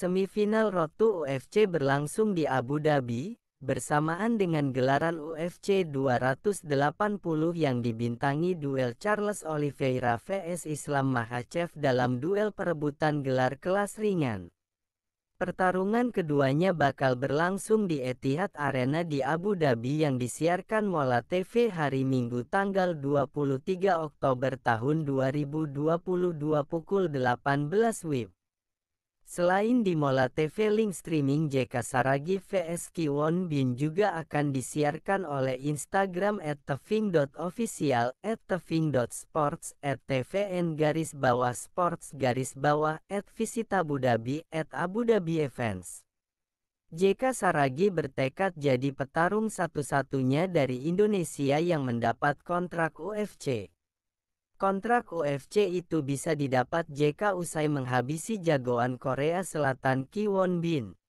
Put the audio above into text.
Semifinal Road UFC berlangsung di Abu Dhabi, bersamaan dengan gelaran UFC 280 yang dibintangi duel Charles Oliveira vs Islam Mahachev dalam duel perebutan gelar kelas ringan. Pertarungan keduanya bakal berlangsung di Etihad Arena di Abu Dhabi yang disiarkan Mola TV hari Minggu tanggal 23 Oktober tahun 2022 pukul 18 WIB. Selain di Mola TV link streaming JK Saragi vs Kiwon Bin juga akan disiarkan oleh Instagram at teving.official, at teving.sports, at tvn garis bawah sports garis bawah, at visit Abu Dhabi, at Abu Dhabi Events. JK Saragi bertekad jadi petarung satu-satunya dari Indonesia yang mendapat kontrak UFC. Kontrak UFC itu bisa didapat jika usai menghabisi jagoan Korea Selatan Ki Won Bin.